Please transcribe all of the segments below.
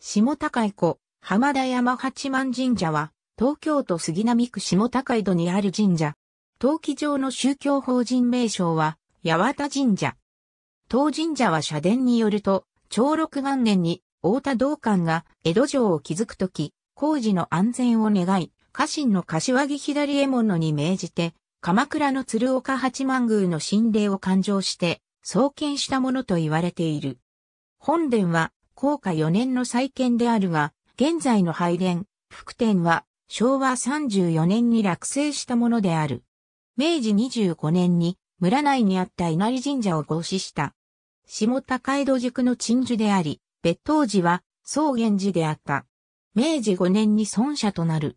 下高井湖、浜田山八幡神社は、東京都杉並区下高井戸にある神社。登記上の宗教法人名称は、八幡神社。当神社は社殿によると、長禄元年に、大田道館が江戸城を築くとき、工事の安全を願い、家臣の柏木左衛門のに命じて、鎌倉の鶴岡八幡宮の神霊を勘定して、創建したものと言われている。本殿は高下4年の再建であるが、現在の拝殿、福殿は昭和34年に落成したものである。明治25年に村内にあった稲荷神社を合祀した。下高江戸塾の鎮守であり、別当時は草原寺であった。明治5年に孫社となる。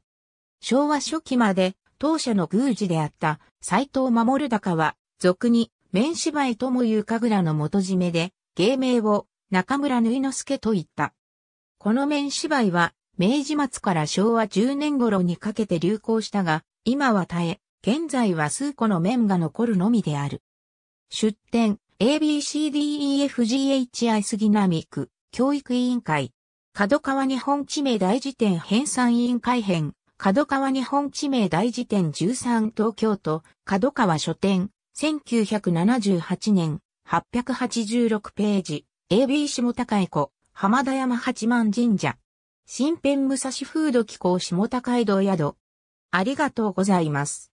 昭和初期まで当社の宮司であった斎藤守高は、俗に、面芝居ともいう神楽の元締めで、芸名を中村縫之助と言った。この面芝居は、明治末から昭和10年頃にかけて流行したが、今は絶え、現在は数個の面が残るのみである。出展、ABCDEFGHI 杉並区、教育委員会。角川日本地名大辞典編纂委員会編。角川日本地名大辞典13東京都、角川書店、1978年、886ページ。AB 下高江湖、浜田山八幡神社。新編武蔵風土機構下高江戸宿。ありがとうございます。